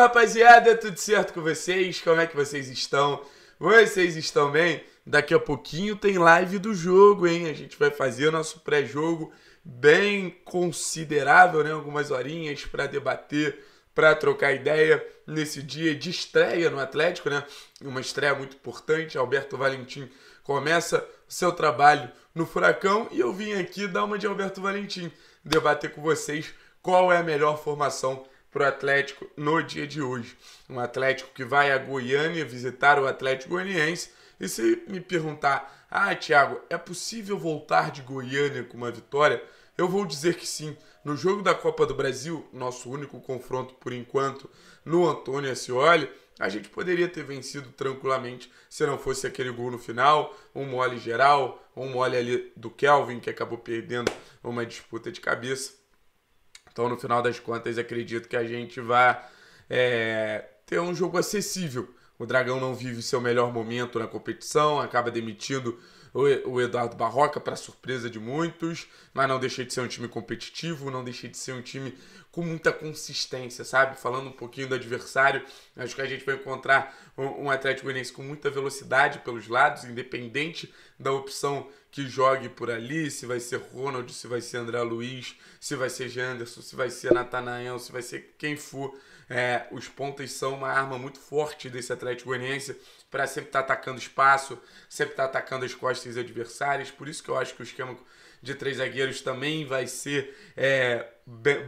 rapaziada, tudo certo com vocês? Como é que vocês estão? Vocês estão bem? Daqui a pouquinho tem live do jogo, hein? A gente vai fazer o nosso pré-jogo bem considerável, né? Algumas horinhas para debater, para trocar ideia nesse dia de estreia no Atlético, né? Uma estreia muito importante. Alberto Valentim começa seu trabalho no Furacão e eu vim aqui dar uma de Alberto Valentim, debater com vocês qual é a melhor formação para o Atlético no dia de hoje. Um Atlético que vai a Goiânia visitar o Atlético Goianiense. E se me perguntar, ah, Thiago, é possível voltar de Goiânia com uma vitória? Eu vou dizer que sim. No jogo da Copa do Brasil, nosso único confronto por enquanto no Antônio Ascioli, a gente poderia ter vencido tranquilamente se não fosse aquele gol no final, um mole geral, um mole ali do Kelvin, que acabou perdendo uma disputa de cabeça. Então, no final das contas, acredito que a gente vai é, ter um jogo acessível. O Dragão não vive seu melhor momento na competição, acaba demitindo o Eduardo Barroca, para surpresa de muitos, mas não deixei de ser um time competitivo, não deixei de ser um time com muita consistência, sabe? Falando um pouquinho do adversário, acho que a gente vai encontrar um Atlético Goianiense com muita velocidade pelos lados, independente da opção que jogue por ali, se vai ser Ronald, se vai ser André Luiz, se vai ser Janderson, se vai ser Natanael, se vai ser quem for. É, os pontas são uma arma muito forte desse Atlético Goianiense para sempre estar tá atacando espaço, sempre estar tá atacando as costas adversárias. Por isso que eu acho que o esquema de três zagueiros também vai ser é,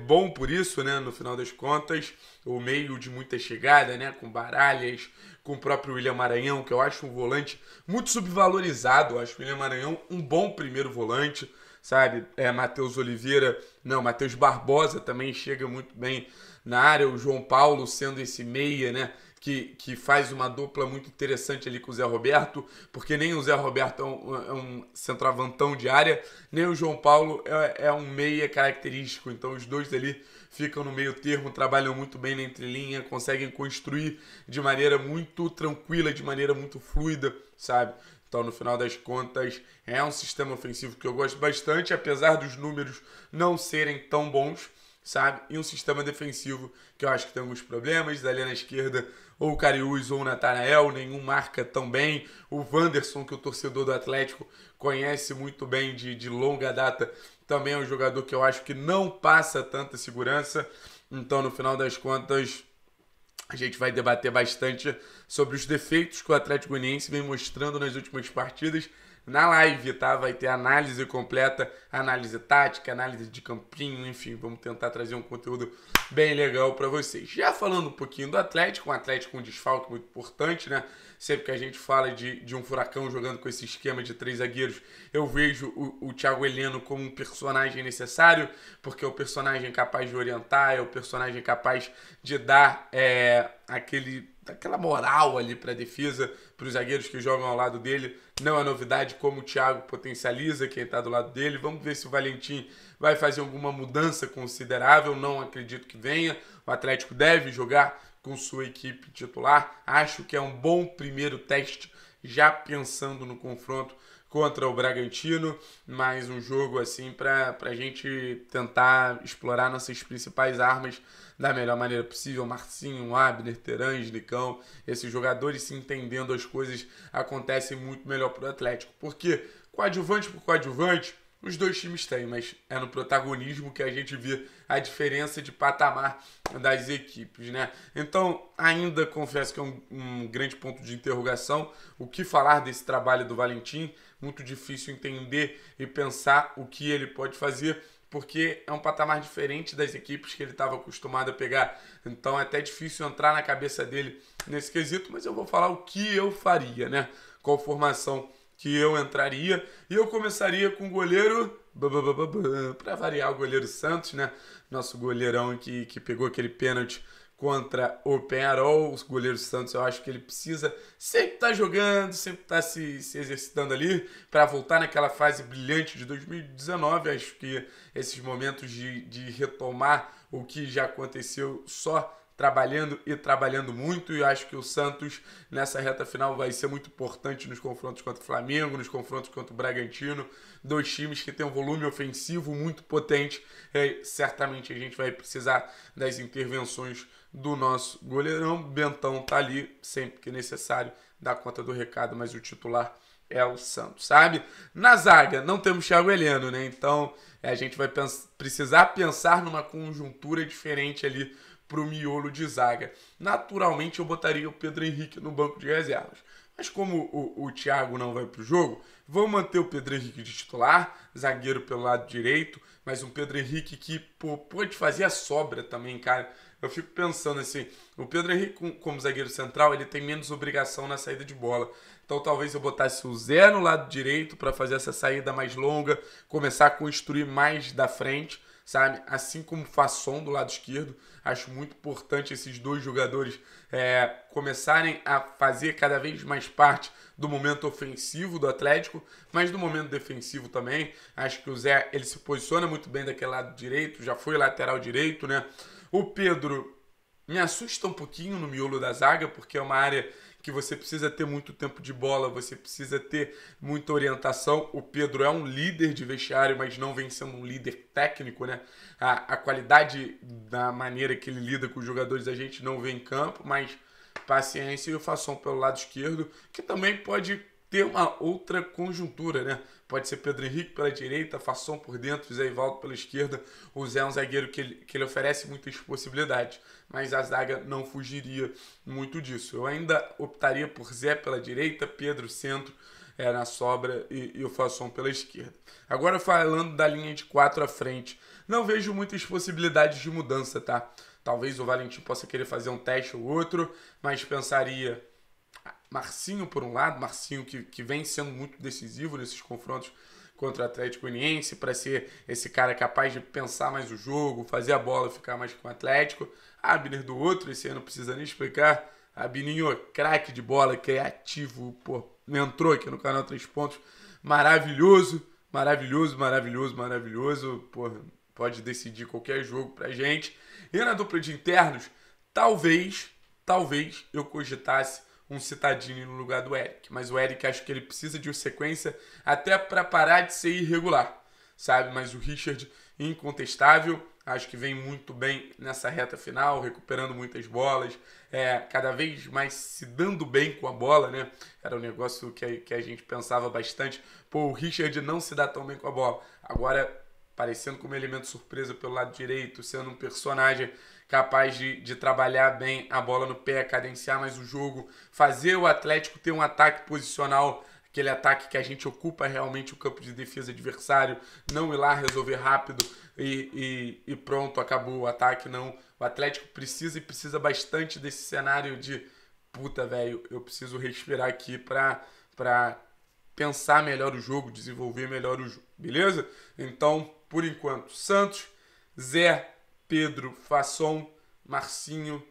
bom por isso, né? No final das contas o meio de muita chegada, né? Com Baralhas, com o próprio William Maranhão, que eu acho um volante muito subvalorizado. Eu acho o William Maranhão um bom primeiro volante, sabe? É, Matheus Oliveira, não, Matheus Barbosa também chega muito bem na área. O João Paulo sendo esse meia, né? que, que faz uma dupla muito interessante ali com o Zé Roberto, porque nem o Zé Roberto é um, é um centravantão de área, nem o João Paulo é, é um meia característico. Então os dois ali ficam no meio termo, trabalham muito bem na entrelinha, conseguem construir de maneira muito tranquila, de maneira muito fluida, sabe? Então, no final das contas, é um sistema ofensivo que eu gosto bastante, apesar dos números não serem tão bons sabe? E um sistema defensivo que eu acho que tem alguns problemas. Ali na esquerda, ou o Cariús ou o Natanael, nenhum marca tão bem. O Wanderson, que o torcedor do Atlético conhece muito bem de, de longa data, também é um jogador que eu acho que não passa tanta segurança. Então, no final das contas, a gente vai debater bastante sobre os defeitos que o Atlético Goianiense vem mostrando nas últimas partidas na live, tá? Vai ter análise completa, análise tática, análise de campinho, enfim, vamos tentar trazer um conteúdo bem legal para vocês. Já falando um pouquinho do Atlético, um Atlético com um desfalque muito importante, né? Sempre que a gente fala de, de um furacão jogando com esse esquema de três zagueiros, eu vejo o, o Thiago Heleno como um personagem necessário, porque é o personagem capaz de orientar, é o personagem capaz de dar é, aquele daquela moral ali para a defesa, para os zagueiros que jogam ao lado dele. Não é novidade como o Thiago potencializa quem está do lado dele. Vamos ver se o Valentim vai fazer alguma mudança considerável. Não acredito que venha. O Atlético deve jogar com sua equipe titular. Acho que é um bom primeiro teste já pensando no confronto contra o Bragantino, mas um jogo assim para a gente tentar explorar nossas principais armas da melhor maneira possível. Marcinho, Abner, Terães, Licão, esses jogadores se entendendo as coisas acontecem muito melhor para o Atlético. Porque coadjuvante por coadjuvante, os dois times têm, mas é no protagonismo que a gente vê a diferença de patamar das equipes, né? Então, ainda confesso que é um, um grande ponto de interrogação o que falar desse trabalho do Valentim, muito difícil entender e pensar o que ele pode fazer porque é um patamar diferente das equipes que ele estava acostumado a pegar. Então é até difícil entrar na cabeça dele nesse quesito, mas eu vou falar o que eu faria, né? Qual formação que eu entraria. E eu começaria com o goleiro. Para variar, o goleiro Santos, né? Nosso goleirão que, que pegou aquele pênalti contra o Penharol. O goleiro Santos, eu acho que ele precisa sempre estar tá jogando, sempre estar tá se, se exercitando ali para voltar naquela fase brilhante de 2019. Acho que esses momentos de, de retomar o que já aconteceu só trabalhando e trabalhando muito. E eu acho que o Santos, nessa reta final, vai ser muito importante nos confrontos contra o Flamengo, nos confrontos contra o Bragantino. Dois times que têm um volume ofensivo muito potente. E é, certamente a gente vai precisar das intervenções do nosso goleirão. Bentão tá ali, sempre que necessário, dá conta do recado, mas o titular é o Santos, sabe? Na zaga, não temos Thiago Heleno, né? Então é, a gente vai pens precisar pensar numa conjuntura diferente ali pro miolo de zaga. Naturalmente eu botaria o Pedro Henrique no banco de reservas. Mas como o, o Thiago não vai pro jogo, vou manter o Pedro Henrique de titular, zagueiro pelo lado direito, mas um Pedro Henrique que pô, pode fazer a sobra também, cara. Eu fico pensando assim, o Pedro Henrique como zagueiro central, ele tem menos obrigação na saída de bola. Então talvez eu botasse o Zé no lado direito para fazer essa saída mais longa, começar a construir mais da frente sabe? Assim como Fasson do lado esquerdo. Acho muito importante esses dois jogadores é, começarem a fazer cada vez mais parte do momento ofensivo do Atlético, mas do momento defensivo também. Acho que o Zé ele se posiciona muito bem daquele lado direito, já foi lateral direito, né? O Pedro me assusta um pouquinho no miolo da zaga, porque é uma área que você precisa ter muito tempo de bola, você precisa ter muita orientação. O Pedro é um líder de vestiário, mas não vem sendo um líder técnico, né? A, a qualidade da maneira que ele lida com os jogadores a gente não vê em campo, mas paciência e o Fação pelo lado esquerdo, que também pode ter uma outra conjuntura, né? Pode ser Pedro Henrique pela direita, Fação por dentro, Zé Ivaldo pela esquerda. O Zé é um zagueiro que ele, que ele oferece muitas possibilidades mas a zaga não fugiria muito disso. Eu ainda optaria por Zé pela direita, Pedro centro é, na sobra e, e o Fasson pela esquerda. Agora falando da linha de quatro à frente, não vejo muitas possibilidades de mudança, tá? Talvez o Valentim possa querer fazer um teste ou outro, mas pensaria Marcinho por um lado, Marcinho que, que vem sendo muito decisivo nesses confrontos contra o Atlético Uniense, para ser esse cara capaz de pensar mais o jogo, fazer a bola ficar mais com o Atlético. Abner do outro, esse aí não precisa nem explicar. Abininho, craque de bola, criativo, pô, entrou aqui no canal Três Pontos, maravilhoso, maravilhoso, maravilhoso, maravilhoso, pô, pode decidir qualquer jogo pra gente. E na dupla de internos, talvez, talvez eu cogitasse um citadinho no lugar do Eric, mas o Eric acho que ele precisa de uma sequência até para parar de ser irregular, sabe? Mas o Richard, incontestável, Acho que vem muito bem nessa reta final, recuperando muitas bolas, é, cada vez mais se dando bem com a bola, né? Era um negócio que a, que a gente pensava bastante. Pô, o Richard não se dá tão bem com a bola. Agora, aparecendo como elemento surpresa pelo lado direito, sendo um personagem capaz de, de trabalhar bem a bola no pé, cadenciar mais o jogo, fazer o Atlético ter um ataque posicional aquele ataque que a gente ocupa realmente o campo de defesa adversário, não ir lá resolver rápido e, e, e pronto, acabou o ataque, não. O Atlético precisa e precisa bastante desse cenário de puta, velho, eu preciso respirar aqui pra, pra pensar melhor o jogo, desenvolver melhor o jogo, beleza? Então, por enquanto, Santos, Zé, Pedro, Fasson, Marcinho,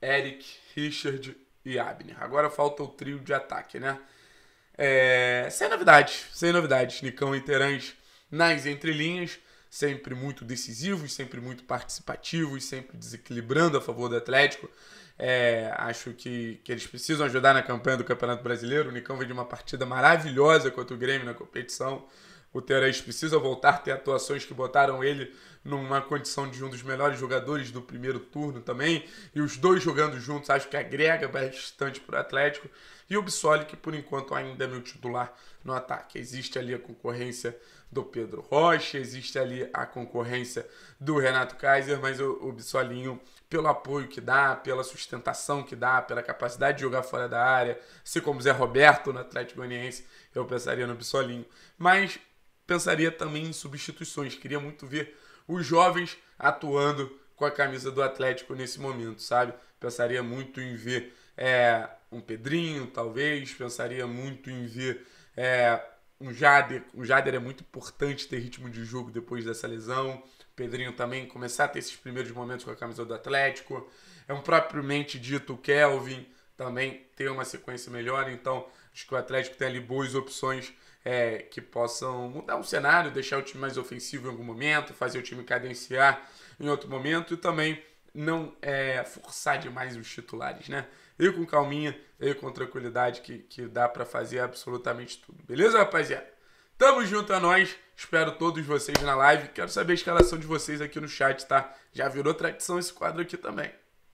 Eric, Richard e Abner. Agora falta o trio de ataque, né? É, sem novidade, sem novidade. Nicão e Terãs nas entrelinhas, sempre muito decisivos, sempre muito participativos, sempre desequilibrando a favor do Atlético. É, acho que, que eles precisam ajudar na campanha do Campeonato Brasileiro. O Nicão vem de uma partida maravilhosa contra o Grêmio na competição. O Terãs precisa voltar a ter atuações que botaram ele numa condição de um dos melhores jogadores do primeiro turno também. E os dois jogando juntos acho que agrega bastante para o Atlético. E o Bissoli, que por enquanto ainda é meu titular no ataque. Existe ali a concorrência do Pedro Rocha, existe ali a concorrência do Renato Kaiser, mas o, Bissolinho, pelo apoio que dá, pela sustentação que dá, pela capacidade de jogar fora da área, assim como Zé Roberto no Atlético Goianiense, eu pensaria no Bissolinho. Mas pensaria também em substituições. Queria muito ver os jovens atuando com a camisa do Atlético nesse momento, sabe? Pensaria muito em ver é, um Pedrinho, talvez, pensaria muito em ver é, um Jader. O Jader é muito importante ter ritmo de jogo depois dessa lesão. Pedrinho também começar a ter esses primeiros momentos com a camisa do Atlético. É um propriamente dito Kelvin também ter uma sequência melhor, então acho que o Atlético tem ali boas opções é, que possam mudar o cenário, deixar o time mais ofensivo em algum momento, fazer o time cadenciar em outro momento e também não é, forçar demais os titulares, né? E com calminha, e com tranquilidade, que, que dá para fazer absolutamente tudo. Beleza, rapaziada? Tamo junto a é nós. Espero todos vocês na live. Quero saber a escalação de vocês aqui no chat, tá? Já virou tradição esse quadro aqui também.